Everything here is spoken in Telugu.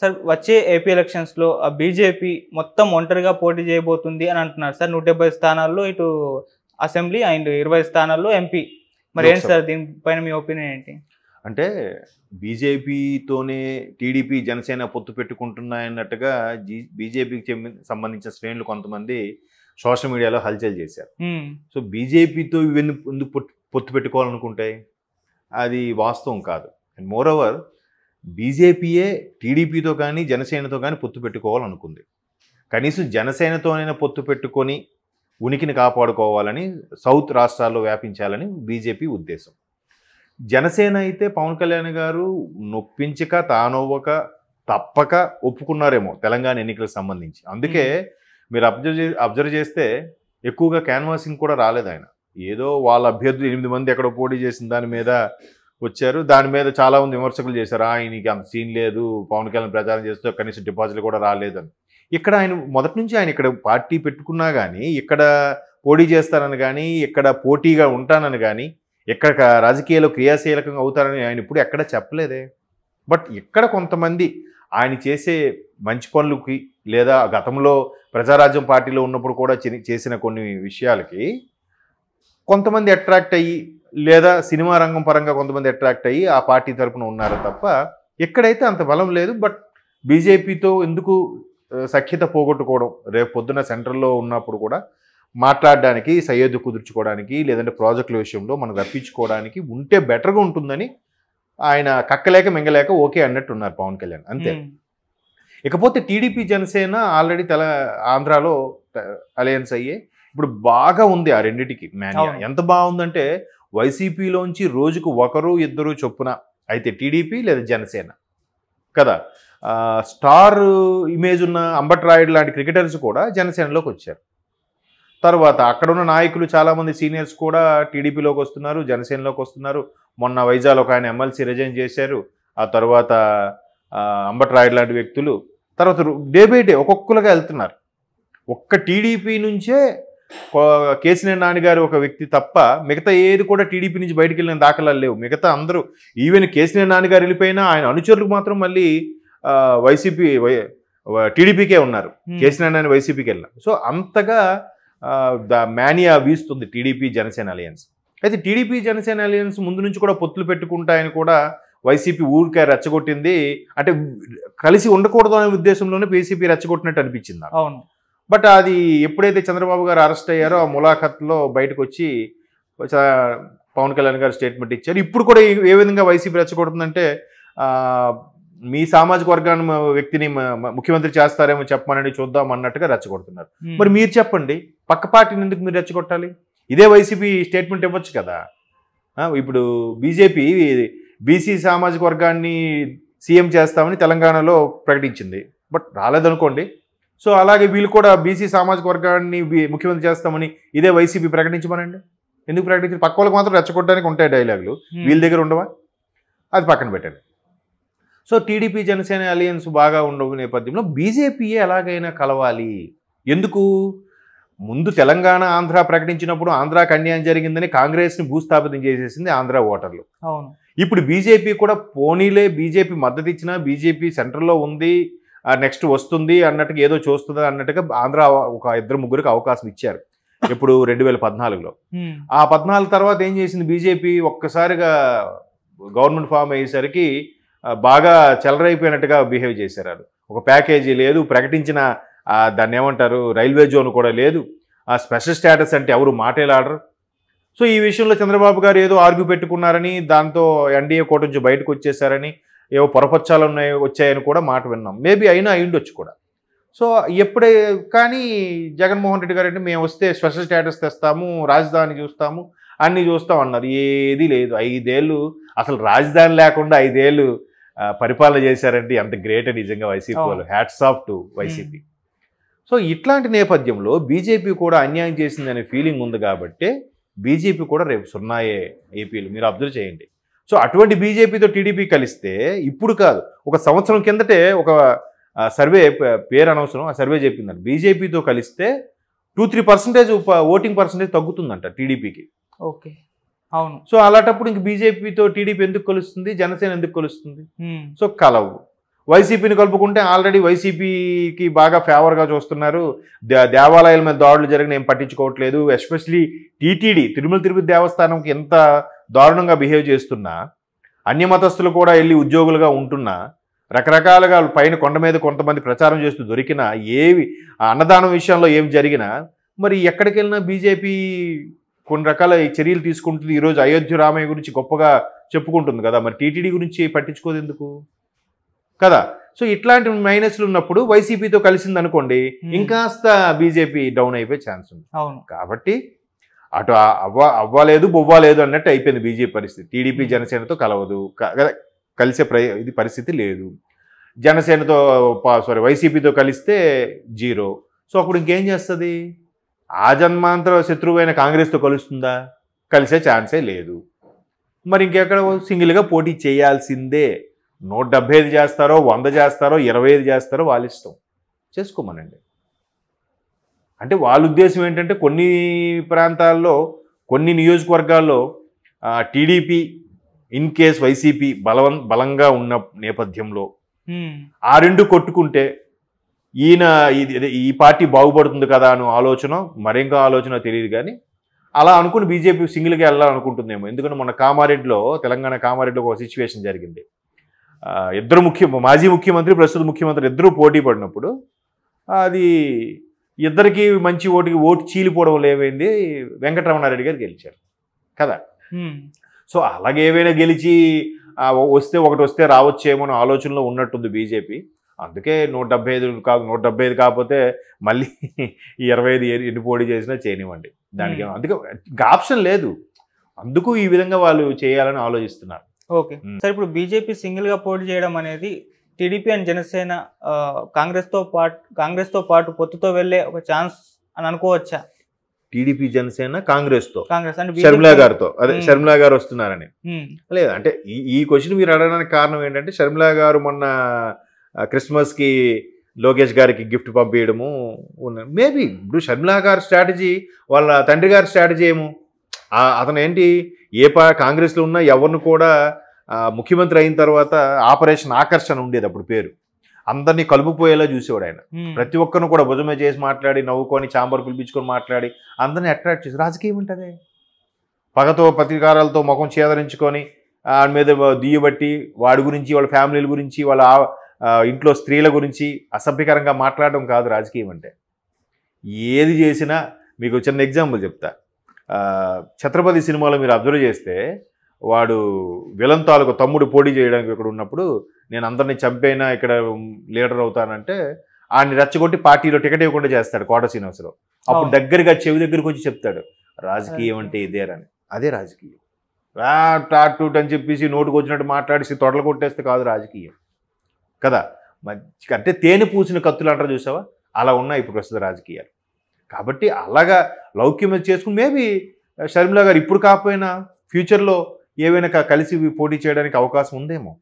సార్ వచ్చే ఏపీ ఎలక్షన్స్లో బీజేపీ మొత్తం ఒంటరిగా పోటీ చేయబోతుంది అని అంటున్నారు సార్ నూట స్థానాల్లో ఇటు అసెంబ్లీ అండ్ ఇరవై స్థానాల్లో ఎంపీ మరి ఏంటి సార్ దీనిపైన మీ ఒపీనియన్ ఏంటి అంటే బీజేపీతోనే టీడీపీ జనసేన పొత్తు పెట్టుకుంటున్నాయన్నట్టుగా జీ బీజేపీకి సంబంధించిన శ్రేణులు కొంతమంది సోషల్ మీడియాలో హల్చల్ చేశారు సో బీజేపీతో ఇవన్నీ ఎందుకు పొత్తు పెట్టుకోవాలనుకుంటాయి అది వాస్తవం కాదు అండ్ మోర్ ఓవర్ బీజేపీయే టీడీపీతో కానీ జనసేనతో కానీ పొత్తు పెట్టుకోవాలనుకుంది కనీసం జనసేనతోనైనా పొత్తు పెట్టుకొని ఉనికిని కాపాడుకోవాలని సౌత్ రాష్ట్రాల్లో వ్యాపించాలని బీజేపీ ఉద్దేశం జనసేన అయితే పవన్ కళ్యాణ్ గారు నొప్పించక తానవ్వక తప్పక ఒప్పుకున్నారేమో తెలంగాణ ఎన్నికలకు సంబంధించి అందుకే మీరు అబ్జర్వ్ చే అబ్జర్వ్ చేస్తే ఎక్కువగా క్యాన్వాసింగ్ కూడా రాలేదు ఆయన ఏదో వాళ్ళ అభ్యర్థులు ఎనిమిది మంది ఎక్కడో పోటీ చేసిన దాని మీద వచ్చారు దాని మీద చాలా మంది విమర్శకులు చేశారు ఆయనకి అంత సీన్ లేదు పవన్ కళ్యాణ్ ప్రచారం చేస్తూ కనీసం డిపాజిట్లు కూడా రాలేదని ఇక్కడ ఆయన మొదటి నుంచి ఆయన ఇక్కడ పార్టీ పెట్టుకున్నా కానీ ఇక్కడ పోటీ చేస్తానని కానీ ఇక్కడ పోటీగా ఉంటానని కానీ ఇక్కడ రాజకీయాలు క్రియాశీలకంగా అవుతారని ఆయన ఇప్పుడు ఎక్కడ చెప్పలేదే బట్ ఇక్కడ కొంతమంది ఆయన చేసే మంచి పనులకి లేదా గతంలో ప్రజారాజ్యం పార్టీలో ఉన్నప్పుడు కూడా చేసిన కొన్ని విషయాలకి కొంతమంది అట్రాక్ట్ అయ్యి లేదా సినిమా రంగం పరంగా కొంతమంది అట్రాక్ట్ అయ్యి ఆ పార్టీ తరపున ఉన్నారు తప్ప ఎక్కడైతే అంత బలం లేదు బట్ బీజేపీతో ఎందుకు సఖ్యత పోగొట్టుకోవడం రేపు పొద్దున సెంట్రల్లో ఉన్నప్పుడు కూడా మాట్లాడడానికి సయ్యద్దు కుదుర్చుకోవడానికి లేదంటే ప్రాజెక్టుల విషయంలో మనం రప్పించుకోవడానికి ఉంటే బెటర్గా ఉంటుందని ఆయన కక్కలేక మింగలేక ఓకే అన్నట్టు ఉన్నారు పవన్ కళ్యాణ్ అంతే ఇకపోతే టీడీపీ జనసేన ఆల్రెడీ తెల ఆంధ్రాలో అలయన్స్ అయ్యే ఇప్పుడు బాగా ఉంది ఆ రెండింటికి మ్యాన్ ఎంత బాగుందంటే వైసీపీలోంచి రోజుకు ఒకరు ఇద్దరు చొప్పున అయితే టీడీపీ లేదా జనసేన కదా స్టార్ ఇమేజ్ ఉన్న అంబట్రాయుడు లాంటి క్రికెటర్స్ కూడా జనసేనలోకి వచ్చారు తర్వాత అక్కడ ఉన్న నాయకులు చాలామంది సీనియర్స్ కూడా టీడీపీలోకి వస్తున్నారు జనసేనలోకి వస్తున్నారు మొన్న వైజాగ్ ఒక ఆయన ఎమ్మెల్సీ రిజైన్ చేశారు ఆ తర్వాత అంబట్రాయుడు లాంటి వ్యక్తులు తర్వాత డే బై డే ఒక్కొక్కరుగా వెళ్తున్నారు ఒక్క టీడీపీ నుంచే కేసీఆర్ నాన్నగారు ఒక వ్యక్తి తప్ప మిగతా ఏది కూడా టీడీపీ నుంచి బయటకు వెళ్ళిన దాఖలాలు లేవు మిగతా అందరూ ఈవెన్ కేసీఆర్ నాన్నగారు వెళ్ళిపోయినా ఆయన అనుచరులకు మాత్రం మళ్ళీ వైసీపీ టీడీపీకే ఉన్నారు కేసీఆర్ నాన్న వైసీపీకి వెళ్ళిన సో అంతగా మానియా వీస్తుంది టీడీపీ జనసేన అలయన్స్ అయితే టీడీపీ జనసేన అలయన్స్ ముందు నుంచి కూడా పొత్తులు పెట్టుకుంటాయని కూడా వైసీపీ ఊరికే రెచ్చగొట్టింది అంటే కలిసి ఉండకూడదు అనే ఉద్దేశంలోనే వైసీపీ రెచ్చగొట్టినట్టు అనిపించింది అవును బట్ అది ఎప్పుడైతే చంద్రబాబు గారు అరెస్ట్ అయ్యారో ఆ ములాఖత్లో బయటకు వచ్చి పవన్ కళ్యాణ్ గారు స్టేట్మెంట్ ఇచ్చారు ఇప్పుడు కూడా ఏ విధంగా వైసీపీ రెచ్చగొడుతుందంటే మీ సామాజిక వర్గాన్ని వ్యక్తిని ముఖ్యమంత్రి చేస్తారేమో చెప్పమని చూద్దాం అన్నట్టుగా రెచ్చగొడుతున్నారు మరి మీరు చెప్పండి పక్క పార్టీని ఎందుకు మీరు రెచ్చగొట్టాలి ఇదే వైసీపీ స్టేట్మెంట్ ఇవ్వచ్చు కదా ఇప్పుడు బీజేపీ బీసీ సామాజిక వర్గాన్ని సీఎం చేస్తామని తెలంగాణలో ప్రకటించింది బట్ రాలేదనుకోండి సో అలాగే వీళ్ళు కూడా బీసీ సామాజిక వర్గాన్ని ముఖ్యమంత్రి చేస్తామని ఇదే వైసీపీ ప్రకటించమనండి ఎందుకు ప్రకటించారు పక్క వాళ్ళకి మాత్రం రెచ్చగొట్టడానికి ఉంటాయి డైలాగులు hmm. వీళ్ళ దగ్గర ఉండవా అది పక్కన పెట్టండి సో టీడీపీ జనసేన అలయన్స్ బాగా ఉండవు నేపథ్యంలో బీజేపీయే ఎలాగైనా కలవాలి ఎందుకు ముందు తెలంగాణ ఆంధ్ర ప్రకటించినప్పుడు ఆంధ్ర కన్యాయం జరిగిందని కాంగ్రెస్ని భూస్థాపితం చేసేసింది ఆంధ్ర ఓటర్లు అవును ఇప్పుడు బీజేపీ కూడా పోనీలే బీజేపీ మద్దతు ఇచ్చినా బీజేపీ సెంటర్లో ఉంది నెక్స్ట్ వస్తుంది అన్నట్టుగా ఏదో చూస్తుంది అన్నట్టుగా ఆంధ్ర ఒక ఇద్దరు ముగ్గురికి అవకాశం ఇచ్చారు ఇప్పుడు రెండు వేల పద్నాలుగులో ఆ పద్నాలుగు తర్వాత ఏం చేసింది బీజేపీ ఒక్కసారిగా గవర్నమెంట్ ఫామ్ అయ్యేసరికి బాగా చెలరైపోయినట్టుగా బిహేవ్ చేశారు ఒక ప్యాకేజీ లేదు ప్రకటించిన దాన్ని ఏమంటారు రైల్వే జోన్ కూడా లేదు ఆ స్పెషల్ స్టేటస్ అంటే ఎవరు మాటేలాడరు సో ఈ విషయంలో చంద్రబాబు గారు ఏదో ఆర్గ్యూ పెట్టుకున్నారని దాంతో ఎన్డీఏ నుంచి బయటకు వచ్చేసారని ఏవో పొరపచ్చాలు ఉన్నాయి వచ్చాయని కూడా మాట విన్నాం మేబీ అయినా అయ్యుండొచ్చు కూడా సో ఎప్పుడే కానీ జగన్మోహన్ రెడ్డి గారు అంటే మేము వస్తే స్పెషల్ స్టేటస్ తెస్తాము రాజధాని చూస్తాము అన్నీ చూస్తాం అన్నారు ఏది లేదు ఐదేళ్ళు అసలు రాజధాని లేకుండా ఐదేళ్ళు పరిపాలన చేశారంటే అంత గ్రేట్ నిజంగా వైసీపీ వాళ్ళు hats off to YCP so ఇట్లాంటి నేపథ్యంలో బీజేపీ కూడా అన్యాయం చేసిందనే ఫీలింగ్ ఉంది కాబట్టి బీజేపీ కూడా రేపు సున్నాయే ఏపీలు మీరు అబ్జర్వ్ చేయండి సో అటువంటి బీజేపీతో టీడీపీ కలిస్తే ఇప్పుడు కాదు ఒక సంవత్సరం కిందటే ఒక సర్వే పేరు అనవసరం ఆ సర్వే చెప్పిందంట బీజేపీతో కలిస్తే two three percentage voting percentage తగ్గుతుందంట టీడీపీకి ఓకే అవును సో అలాంటప్పుడు ఇంక బీజేపీతో టీడీపీ ఎందుకు కలుస్తుంది జనసేన ఎందుకు కలుస్తుంది సో కలవు వైసీపీని కలుపుకుంటే ఆల్రెడీ వైసీపీకి బాగా ఫేవర్గా చూస్తున్నారు దేవాలయాల మీద దాడులు జరిగిన ఏం పట్టించుకోవట్లేదు ఎస్పెషలీ టీటీడీ తిరుమల తిరుపతి దేవస్థానంకి ఎంత దారుణంగా బిహేవ్ చేస్తున్నా అన్యమతస్తులు కూడా వెళ్ళి ఉద్యోగులుగా ఉంటున్నా రకరకాలుగా పైన కొండ మీద కొంతమంది ప్రచారం చేస్తూ దొరికినా ఏవి అన్నదానం విషయంలో ఏమి జరిగినా మరి ఎక్కడికి వెళ్ళినా బీజేపీ కొన్ని రకాల చర్యలు తీసుకుంటుంది ఈరోజు అయోధ్య రామయ్య గురించి గొప్పగా చెప్పుకుంటుంది కదా మరి టీటీడీ గురించి పట్టించుకోదు ఎందుకు కదా సో ఇట్లాంటి మైనస్లు ఉన్నప్పుడు వైసీపీతో కలిసింది అనుకోండి ఇంకాస్త బీజేపీ డౌన్ అయిపోయే ఛాన్స్ ఉంది అవును కాబట్టి అటు అవ్వ అవ్వలేదు బొవ్వలేదు అన్నట్టు అయిపోయింది బీజేపీ పరిస్థితి టీడీపీ hmm. జనసేనతో కలవదు కలిసే ఇది పరిస్థితి లేదు జనసేనతో సారీ వైసీపీతో కలిస్తే జీరో సో అప్పుడు ఇంకేం చేస్తుంది ఆ జన్మాంతర శత్రువైన కాంగ్రెస్తో కలుస్తుందా కలిసే ఛాన్సే లేదు మరి ఇంకెక్కడ సింగిల్గా పోటీ చేయాల్సిందే నూట ఐదు చేస్తారో వంద చేస్తారో ఇరవై ఐదు చేస్తారో వాళ్ళు ఇష్టం చేసుకోమనండి అంటే వాళ్ళ ఉద్దేశం ఏంటంటే కొన్ని ప్రాంతాల్లో కొన్ని నియోజకవర్గాల్లో టీడీపీ ఇన్ కేస్ వైసీపీ బలవం బలంగా ఉన్న నేపథ్యంలో ఆ రెండు కొట్టుకుంటే ఈయన ఇది ఈ పార్టీ బాగుపడుతుంది కదా అని ఆలోచన మరింకా ఆలోచన తెలియదు కానీ అలా అనుకుని బీజేపీ సింగిల్గా వెళ్ళాలనుకుంటుందేమో ఎందుకంటే మొన్న కామారెడ్డిలో తెలంగాణ కామారెడ్డిలో ఒక సిచ్యువేషన్ జరిగింది ఇద్దరు ముఖ్య మాజీ ముఖ్యమంత్రి ప్రస్తుత ముఖ్యమంత్రి ఇద్దరు పోటీ పడినప్పుడు అది ఇద్దరికి మంచి ఓటుకి ఓటు చీలిపోవడం లేవైంది వెంకటరమణారెడ్డి గారు గెలిచారు కదా సో అలాగే ఏవైనా గెలిచి వస్తే ఒకటి వస్తే రావచ్చేమో ఆలోచనలో ఉన్నట్టుంది బీజేపీ అందుకే నూట డెబ్బై ఐదు కాదు నూట డెబ్బై ఐదు కాకపోతే మళ్ళీ ఇరవై ఐదు ఎన్ని పోటీ చేసినా చేయనివ్వండి దానికి అందుకే ఆప్షన్ లేదు అందుకు ఈ విధంగా వాళ్ళు చేయాలని ఆలోచిస్తున్నారు ఓకే సరే ఇప్పుడు బీజేపీ సింగిల్గా పోటీ చేయడం అనేది టీడీపీ అండ్ జనసేన కాంగ్రెస్తో పాటు కాంగ్రెస్తో పాటు పొత్తుతో వెళ్ళే ఒక ఛాన్స్ అని అనుకోవచ్చా టీడీపీ జనసేన కాంగ్రెస్ తో కాంగ్రెస్ అంటే షర్మిలా గారితో అదే షర్మిలా గారు వస్తున్నారని లేదు అంటే ఈ క్వశ్చన్ మీరు అడగడానికి కారణం ఏంటంటే షర్మిలా గారు మొన్న క్రిస్మస్ కి లోకేష్ గారికి గిఫ్ట్ పంపించడము మేబీ ఇప్పుడు షర్మిలా గారి స్ట్రాటజీ వాళ్ళ తండ్రి గారి స్ట్రాటజీ ఏమో అతను ఏంటి ఏ పా కాంగ్రెస్లో ఉన్నా ఎవరిని కూడా ముఖ్యమంత్రి అయిన తర్వాత ఆపరేషన్ ఆకర్షణ ఉండేది అప్పుడు పేరు అందరినీ కలుపుపోయేలా చూసేవాడు ఆయన ప్రతి ఒక్కరిని కూడా భుజమే చేసి మాట్లాడి నవ్వుకొని చాంబర్ పిలిపించుకొని మాట్లాడి అందరినీ అట్రాక్ట్ చేసి రాజకీయం ఉంటుంది పగతో పత్రికారాలతో ముఖం చేదరించుకొని వాడి మీద దియ్యబట్టి వాడి గురించి వాళ్ళ ఫ్యామిలీల గురించి వాళ్ళ ఇంట్లో స్త్రీల గురించి అసభ్యకరంగా మాట్లాడడం కాదు రాజకీయం అంటే ఏది చేసినా మీకు చిన్న ఎగ్జాంపుల్ చెప్తా ఛత్రపతి సినిమాలో మీరు అబ్జర్వ్ చేస్తే వాడు విలంతాలకు తమ్ముడు పోటీ చేయడానికి ఇక్కడ ఉన్నప్పుడు నేను అందరినీ చంపైనా ఇక్కడ లీడర్ అవుతానంటే ఆయన్ని రెచ్చగొట్టి పార్టీలో టికెట్ ఇవ్వకుండా చేస్తాడు కోట శ్రీనివాసరావు అప్పుడు దగ్గరగా చెవి దగ్గరికి వచ్చి చెప్తాడు రాజకీయం అంటే ఇదేరని అదే రాజకీయం రా అని చెప్పేసి నోటుకు వచ్చినట్టు మాట్లాడేసి తొడలు కొట్టేస్తే కాదు రాజకీయం కదా మంచి అంటే తేనె పూసిన కత్తులు అంటారు చూసావా అలా ఉన్నాయి ఇప్పుడు ప్రస్తుత రాజకీయాలు కాబట్టి అలాగా లౌక్యం చేసుకుని మేబీ షర్మిలా గారు ఇప్పుడు కాకపోయినా ఫ్యూచర్లో ఏవైనా కలిసి పోటీ చేయడానికి అవకాశం ఉందేమో